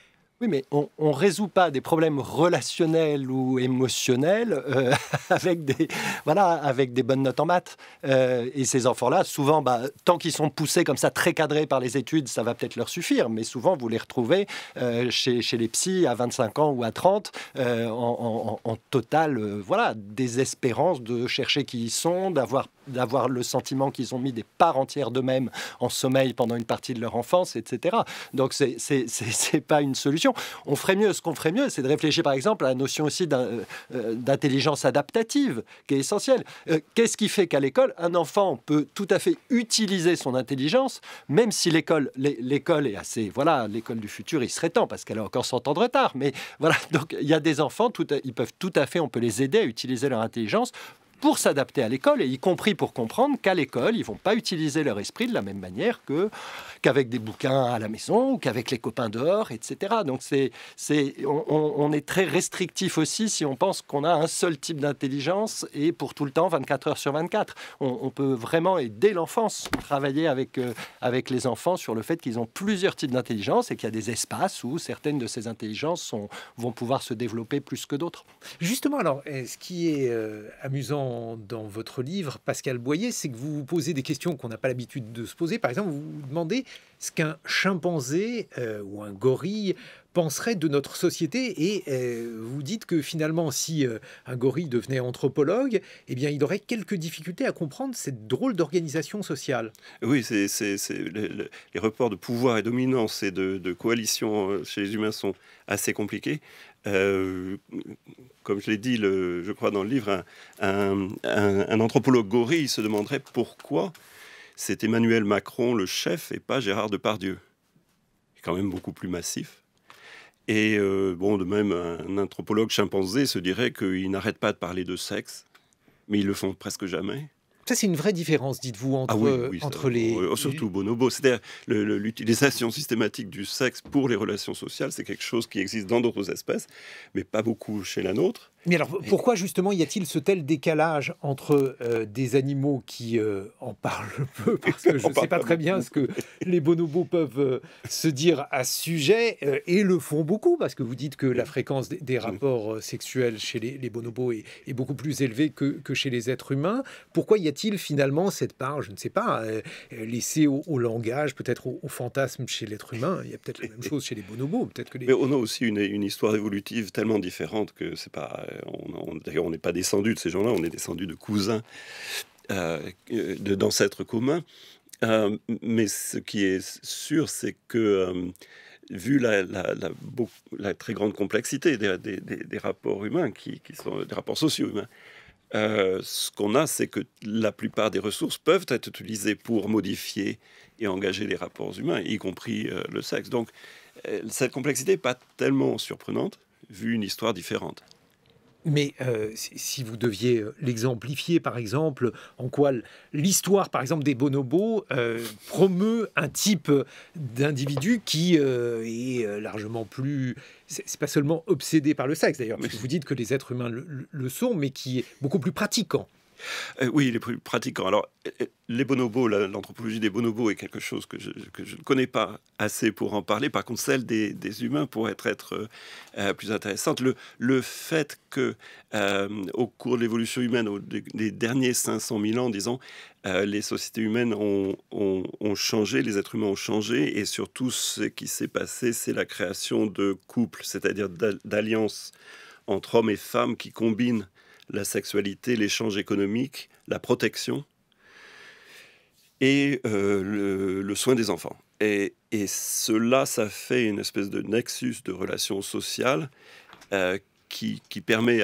C: Oui, mais on ne résout pas des problèmes relationnels ou émotionnels euh, avec, des, voilà, avec des bonnes notes en maths. Euh, et ces enfants-là, souvent, bah, tant qu'ils sont poussés comme ça, très cadrés par les études, ça va peut-être leur suffire. Mais souvent, vous les retrouvez euh, chez, les psys à 25 ans ou à 30, en, en, totale voilà, désespérance de chercher qui ils sont, d'avoir d'avoir le sentiment qu'ils ont mis des parts entières d'eux-mêmes en sommeil pendant une partie de leur enfance, etc. Donc, c'est n'est pas une solution. On ferait mieux, ce qu'on ferait mieux, c'est de réfléchir par exemple à la notion aussi euh, euh, d'intelligence adaptative, qui est essentielle. Euh, qu'est-ce qui fait qu'à l'école, un enfant peut tout à fait utiliser son intelligence, même si l'école l'école est assez... Voilà, l'école du futur, il serait temps, parce qu'elle a encore 100 ans de retard. Mais voilà, donc il y a des enfants, ils peuvent tout à fait, on peut les aider à utiliser leur intelligence pour s'adapter à l'école, et y compris pour comprendre qu'à l'école, ils vont pas utiliser leur esprit de la même manière que qu'avec des bouquins à la maison ou qu'avec les copains dehors, etc. Donc c'est c'est on, est très restrictif aussi si on pense qu'on a un seul type d'intelligence et pour tout le temps 24 heures sur 24. On, peut vraiment et dès l'enfance travailler avec euh, avec les enfants sur le fait qu'ils ont plusieurs types d'intelligence et qu'il y a des espaces où certaines de ces intelligences sont, vont pouvoir se développer plus que d'autres. Justement, alors eh, ce qui est euh, amusant dans, votre livre,
A: Pascal Boyer, c'est que vous vous posez des questions qu'on n'a pas l'habitude de se poser. Par exemple, vous vous demandez ce qu'un chimpanzé euh, ou un gorille penserait de notre société et euh, vous dites que finalement si euh, un gorille devenait anthropologue, eh bien il aurait quelques difficultés à comprendre cette
B: drôle d'organisation sociale. Oui, c'est, les reports de pouvoir et dominance et de, de coalition chez les humains sont assez compliqués. Euh, comme je l'ai dit, je crois, dans le livre, un, anthropologue gorille se demanderait pourquoi c'est Emmanuel Macron le chef et pas Gérard Depardieu. C'est quand même beaucoup plus massif. Et euh, bon, de même, un anthropologue chimpanzé se dirait qu'il n'arrête pas de parler de sexe, mais ils le font presque jamais
A: c'est une vraie différence, dites-vous, ah entre, euh, entre les... Oh, surtout
B: bonobo. C'est-à-dire l'utilisation systématique du sexe pour les relations sociales, c'est quelque chose qui existe dans d'autres espèces, mais pas beaucoup chez la nôtre.
A: Mais alors, pourquoi justement y a-t-il ce tel décalage entre euh, des animaux qui euh, en parlent peu,
B: parce que je ne sais pas très bien ce que
A: les bonobos peuvent euh, se dire à ce sujet, et le font beaucoup, parce que vous dites que la fréquence des, rapports sexuels chez les, bonobos est, beaucoup plus élevée que, chez les êtres humains. Pourquoi y a-t-il finalement cette part, je ne sais pas, laissée au, langage, peut-être au, fantasme chez l'être humain Il y a peut-être la même chose chez les bonobos, peut-être que les... Mais
B: on a aussi une, une histoire évolutive tellement différente que c'est pas on, d'ailleurs, on n'est pas descendu de ces gens-là, on est descendu de cousins, euh, euh, de d'ancêtres communs. Euh, mais ce qui est sûr, c'est que vu la, très grande complexité des, rapports humains, qui, sont des rapports sociaux humains, ce qu'on a, c'est que la plupart des ressources peuvent être utilisées pour modifier et engager les rapports humains, y compris le sexe. Donc, cette complexité n'est pas tellement surprenante, vu une histoire différente.
A: Mais euh, si vous deviez euh, l'exemplifier, par exemple, en quoi l'histoire, par exemple, des bonobos euh, promeut un type d'individu qui est largement plus... C'est pas seulement obsédé par le sexe, d'ailleurs, parce vous dites que les êtres humains le sont, mais qui est beaucoup plus pratiquant.
B: Euh, oui, les pratiquants. Alors, euh, euh, les bonobos, l'anthropologie des bonobos est quelque chose que je, ne connais pas assez pour en parler. Par contre, celle des, humains pourrait être, plus intéressante. Le, fait que, au cours de l'évolution humaine, au, des derniers 500 000 ans, disons, les sociétés humaines ont, ont, changé, les êtres humains ont changé, et surtout ce qui s'est passé, c'est la création de couples, c'est-à-dire d'alliances entre hommes et femmes qui combinent la sexualité, l'échange économique, la protection et euh, le, soin des enfants. Et, cela, ça fait une espèce de nexus de relations sociales euh, qui, permet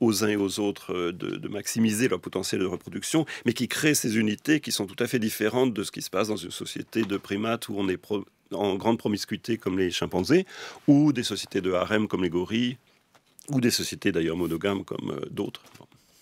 B: aux uns et aux autres euh, de, maximiser leur potentiel de reproduction, mais qui crée ces unités qui sont tout à fait différentes de ce qui se passe dans une société de primates où on est en grande promiscuité comme les chimpanzés, ou des sociétés de harem comme les gorilles, ou des sociétés d'ailleurs monogames comme euh, d'autres.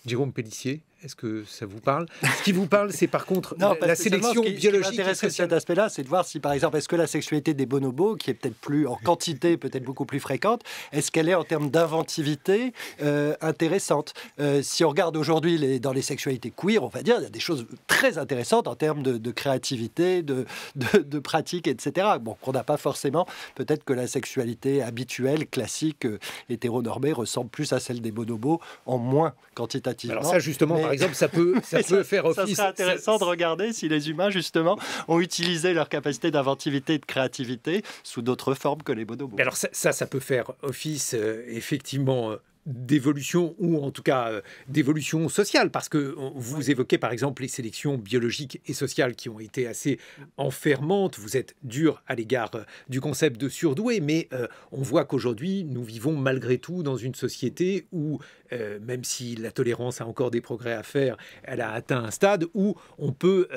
A: Jérôme Pellissier, est-ce que ça vous parle Ce qui vous parle, c'est par contre la, sélection biologique. Ce qui m'intéresse
C: cet aspect-là, c'est de voir si, par exemple, est-ce que la sexualité des bonobos, qui est peut-être plus en quantité, peut-être beaucoup plus fréquente, est-ce qu'elle est en termes d'inventivité euh, intéressante euh, Si on regarde aujourd'hui les, dans les sexualités queer, on va dire, il y a des choses très intéressantes en termes de, créativité, de, de, pratique, etc. Bon, qu'on n'a pas forcément. Peut-être que la sexualité habituelle, classique, euh, hétéronormée, ressemble plus à celle des bonobos en moins quantitativement. Alors ça, justement, par exemple, ça peut, ça faire office. Ça serait intéressant de regarder si les humains, justement, ont utilisé leur capacité d'inventivité et de créativité sous d'autres formes que les bonobos. alors ça, ça, peut faire office, euh, effectivement,
A: euh, d'évolution ou en tout cas euh, d'évolution sociale parce que euh, vous évoquez par exemple les sélections biologiques et sociales qui ont été assez enfermantes vous êtes dur à l'égard euh, du concept de surdoué mais on voit qu'aujourd'hui nous vivons malgré tout dans une société où même si la tolérance a encore des progrès à faire elle a atteint un stade où on peut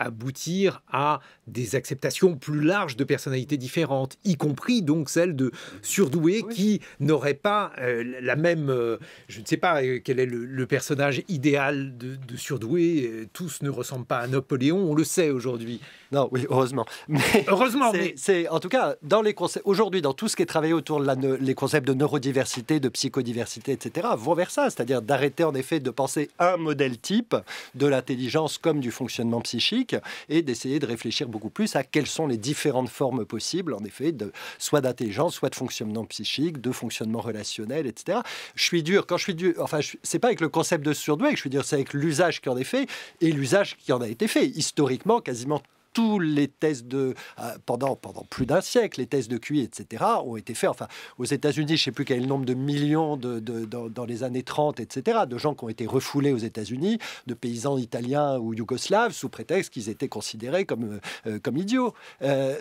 A: aboutir à des acceptations plus larges de personnalités différentes, y compris donc celle de surdoués qui n'auraient pas euh, la même, euh, je ne sais pas euh, quel est le, personnage idéal de, de
C: surdoué, tous ne ressemblent pas à Napoléon, on le sait aujourd'hui. Non, oui, heureusement. Mais heureusement, c'est en tout cas dans les concepts aujourd'hui dans tout ce qui est travaillé autour de les concepts de neurodiversité, de psychodiversité, etc. Vont vers ça, c'est-à-dire d'arrêter en effet de penser un modèle type de l'intelligence comme du fonctionnement psychique et d'essayer de réfléchir beaucoup plus à quelles sont les différentes formes possibles, en effet, de, soit d'intelligence, soit de fonctionnement psychique, de fonctionnement relationnel, etc. Je suis dur, quand je suis dur, enfin, c'est pas avec le concept de surdoué que je suis dur, c'est avec l'usage qui en est fait et l'usage qui en a été fait. Historiquement, quasiment tous les tests de euh, pendant pendant plus d'un siècle, les tests de QI, etc., ont été faits. Enfin, aux États-Unis, je sais plus quel nombre de millions de, dans, les années 30, etc., de gens qui ont été refoulés aux États-Unis, de paysans italiens ou yougoslaves, sous prétexte qu'ils étaient considérés comme euh, euh, comme idiots.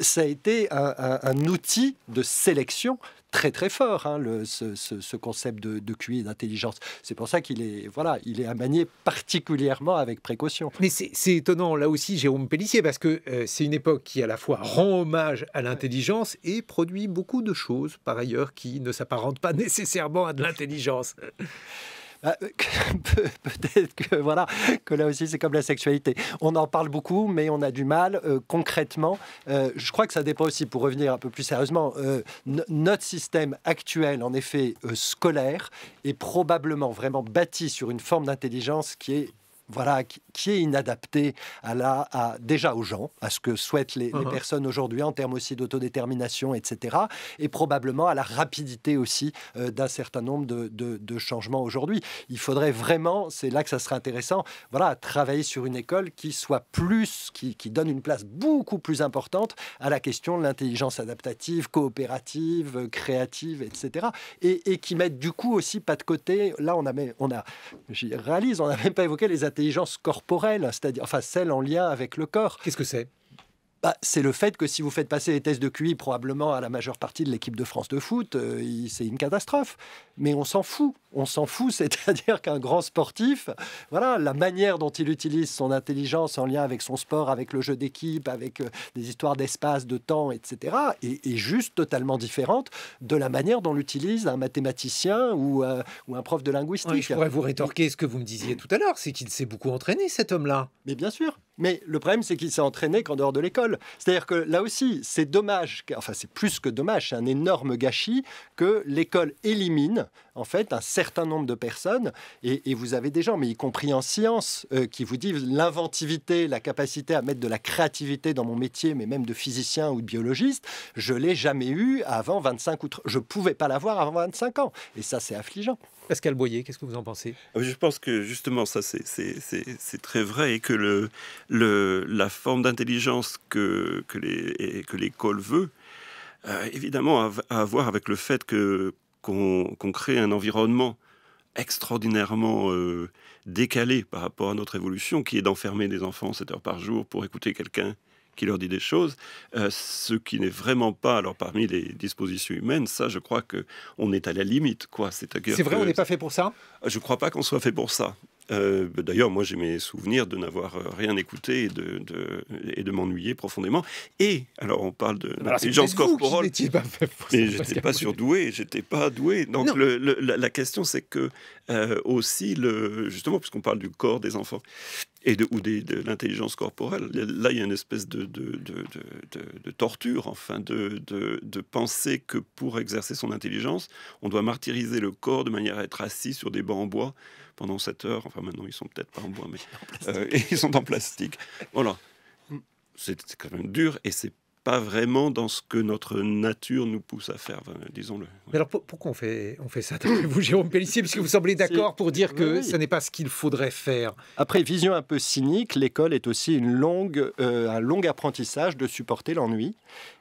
C: ça a été un, un outil de sélection très très fort, hein, ce, concept de, de et d'intelligence. C'est pour ça qu'il est, voilà, il est à manier particulièrement avec précaution. Mais c'est étonnant, là aussi, Jérôme Pellissier, parce que euh, c'est une époque qui à la fois rend
A: hommage à l'intelligence et produit beaucoup de choses, par ailleurs, qui ne s'apparentent pas nécessairement à de l'intelligence.
C: Ah, euh, peut-être que voilà que là aussi c'est comme la sexualité. On en parle beaucoup, mais on a du mal euh, concrètement. Euh, je crois que ça dépend aussi, pour revenir un peu plus sérieusement, notre système actuel, en effet scolaire, est probablement vraiment bâti sur une forme d'intelligence qui est voilà, qui est inadapté à la, déjà aux gens, à ce que souhaitent les, personnes aujourd'hui en termes aussi d'autodétermination, etc. Et probablement à la rapidité aussi euh, d'un certain nombre de, changements aujourd'hui. Il faudrait vraiment, c'est là que ça serait intéressant, voilà, travailler sur une école qui soit plus, qui, donne une place beaucoup plus importante à la question de l'intelligence adaptative, coopérative, créative, etc. Et, qui mette du coup aussi pas de côté, là on a, on a, j'y réalise, on n'a même pas évoqué les Intelligence corporelle, c'est-à-dire enfin celle en lien avec le corps. Qu'est-ce que c'est bah, c'est le fait que si vous faites passer les tests de QI probablement à la majeure partie de l'équipe de France de foot, euh, c'est une catastrophe. Mais on s'en fout. On s'en fout, c'est-à-dire qu'un grand sportif, voilà, la manière dont il utilise son intelligence en lien avec son sport, avec le jeu d'équipe, avec euh, des histoires d'espace, de temps, etc., est, juste totalement différente de la manière dont l'utilise un mathématicien ou, euh, un prof de linguistique. je pourrais vous rétorquer ce que vous me disiez tout à l'heure, c'est qu'il s'est beaucoup entraîné, cet homme-là. Mais bien sûr. Mais le problème, c'est qu'il s'est entraîné qu'en dehors de l'école. C'est-à-dire que là aussi, c'est dommage, enfin c'est plus que dommage, c'est un énorme gâchis que l'école élimine en fait un certain nombre de personnes, et, vous avez des gens, mais y compris en sciences, euh, qui vous disent l'inventivité, la capacité à mettre de la créativité dans mon métier, mais même de physicien ou de biologiste, je l'ai jamais eu avant 25 ou 30. Je pouvais pas l'avoir avant 25 ans, et ça c'est affligeant. Pascal Boyer, qu'est-ce que vous en pensez
B: euh, Je pense que justement ça c'est très vrai et que le, le la forme d'intelligence que, que l'école veut, euh, évidemment à, à, voir avec le fait que qu'on crée un environnement extraordinairement euh, décalé par rapport à notre évolution, qui est d'enfermer des enfants 7 heures par jour pour écouter quelqu'un qui leur dit des choses, euh, ce qui n'est vraiment pas, alors parmi les dispositions humaines, ça je crois que on est à la limite. quoi. C'est vrai, on n'est pas fait pour ça Je ne crois pas qu'on soit fait pour ça. Euh, bah, d'ailleurs, moi, j'ai mes souvenirs de n'avoir euh, rien écouté et de, et de m'ennuyer profondément. Et alors, on parle de ah, l'intelligence corporelle. Pas mais j'étais pas surdoué, j'étais pas doué. Donc, la, question, c'est que euh, aussi, le, justement, puisqu'on parle du corps des enfants, et de, ou de l'intelligence corporelle. Là, il y a une espèce de, de, de torture, enfin, de, penser que pour exercer son intelligence, on doit martyriser le corps de manière à être assis sur des bancs en bois pendant 7 heures. Enfin, maintenant, ils sont peut-être pas en bois, mais ils sont en plastique. Euh, voilà. C'est quand même dur et c'est pas vraiment dans ce que notre nature nous pousse à faire, disons-le.
A: Mais alors pourquoi on fait, on fait ça Vous, Jérôme Pellissier, que vous semblez d'accord pour dire que ce n'est pas ce qu'il faudrait faire.
C: Après, vision un peu cynique, l'école est aussi une longue, euh, un long apprentissage de supporter l'ennui.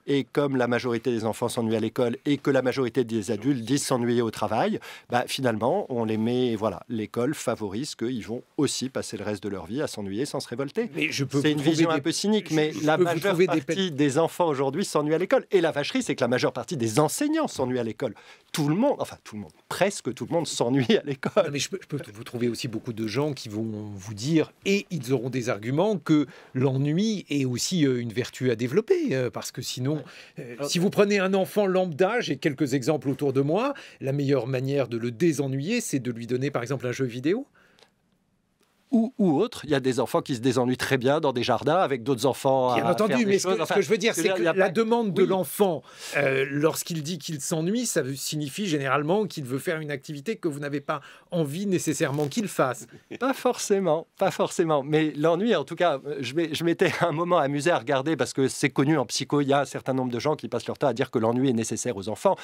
C: Et comme la majorité des enfants s'ennuient à l'école et que la majorité des adultes disent s'ennuyer au travail, bah, finalement, on les met. Voilà, l'école favorise qu'ils vont aussi passer le reste de leur vie à s'ennuyer sans se révolter. C'est une vision un peu cynique, mais la majeure partie des, enfants aujourd'hui s'ennuient à l'école. Et la vacherie, c'est que la majeure partie des enseignants s'ennuient à l'école. Tout le monde, enfin tout le monde, presque tout le monde s'ennuie à l'école. Mais je peux vous trouver aussi beaucoup de gens qui vont vous dire, et
A: ils auront des arguments, que l'ennui est aussi euh, une vertu à développer, euh, parce que sinon euh, ah. si vous prenez un enfant lambda, j'ai quelques exemples autour de moi, la meilleure manière de le désennuyer, c'est de lui donner par exemple un jeu vidéo
C: ou, ou autre. Il y a des enfants qui se désennuient très bien dans des jardins avec d'autres enfants. Bien entendu, mais ce, que, je veux dire, c'est que la demande
A: de l'enfant, euh, lorsqu'il dit qu'il s'ennuie, ça signifie généralement qu'il veut faire une
C: activité que vous n'avez pas envie nécessairement qu'il fasse. Pas forcément, pas forcément. Mais l'ennui, en tout cas, je m'étais un moment amusé à regarder parce que c'est connu en psycho, il y a un certain nombre de gens qui passent leur temps à dire que l'ennui est nécessaire aux enfants.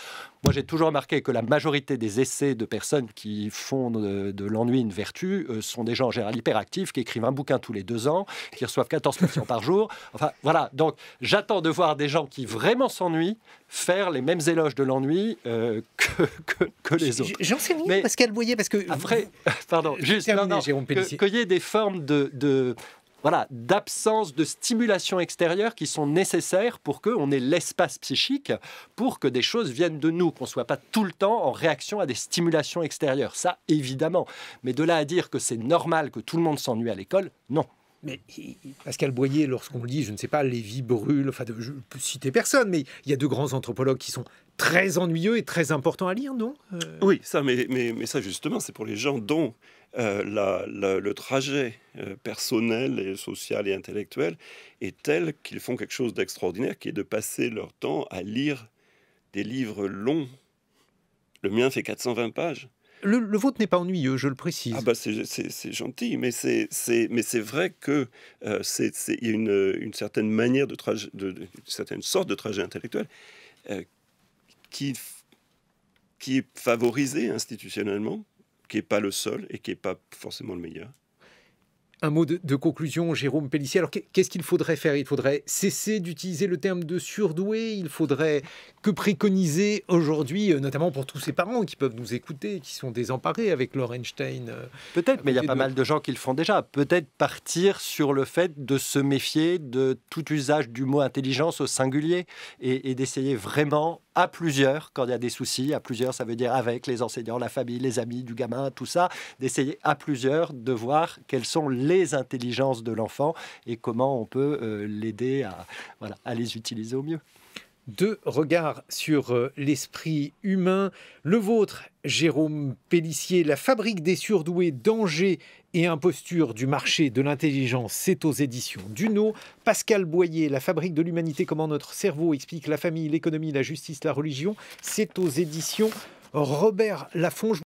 C: Moi, j'ai toujours remarqué que la majorité des essais de personnes qui font de, l'ennui une vertu euh, sont des gens en général hyperactifs qui écrivent un bouquin tous les deux ans, qui reçoivent 14 patients par jour. Enfin, voilà. Donc, j'attends de voir des gens qui vraiment s'ennuient faire les mêmes éloges de l'ennui euh, que, que, que, les autres.
A: rien, Pascal Boyer, parce que... Après,
C: pardon, juste, non, non, qu'il y ait des formes de, de, voilà, d'absence de stimulation extérieure qui sont nécessaires pour qu'on ait l'espace psychique pour que des choses viennent de nous, qu'on ne soit pas tout le temps en réaction à des stimulations extérieures. Ça, évidemment. Mais de là à dire que c'est normal que tout le monde s'ennuie à l'école, non. Mais Pascal Boyer, lorsqu'on dit, je ne sais pas, Lévi brûle, enfin, je peux citer
A: personne, mais il y a de
B: grands anthropologues qui sont très ennuyeux et très importants à lire, non euh, Oui, ça, mais, mais ça, justement, c'est pour les gens dont euh, le trajet euh, personnel et social et intellectuel est tel qu'ils font quelque chose d'extraordinaire, qui est de passer leur temps à lire des livres longs. Le mien fait 420 pages. Le, vôtre n'est pas ennuyeux, je le précise. Ah bah c'est gentil, mais c'est vrai que euh, c'est y a une, certaine manière de, de, certaine sorte de trajet intellectuel qui qui est favorisé institutionnellement qui n'est pas le seul et qui n'est pas forcément le meilleur.
A: Un mot de, conclusion, Jérôme Pellissier. Alors, qu'est-ce qu'il faudrait faire Il faudrait cesser d'utiliser le terme de surdoué. Il faudrait que préconiser aujourd'hui, euh, notamment pour tous ces parents qui peuvent nous écouter,
C: qui sont désemparés avec Lorenstein. Euh, Peut-être, mais il y a pas mal de gens qui le font déjà. Peut-être partir sur le fait de se méfier de tout usage du mot intelligence au singulier et, et d'essayer vraiment à plusieurs quand il y a des soucis. À plusieurs, ça veut dire avec les enseignants, la famille, les amis du gamin, tout ça. D'essayer à plusieurs de voir quels sont les les intelligences de l'enfant et comment on peut euh, l'aider à, les utiliser au mieux. Deux regards sur euh, l'esprit humain. Le vôtre, Jérôme
A: Pellissier, La fabrique des surdoués, dangers et imposture du marché de l'intelligence, c'est aux éditions Duno. Pascal Boyer, La fabrique de l'humanité, comment notre cerveau explique la famille, l'économie, la justice, la religion, c'est aux éditions Robert Lafonge.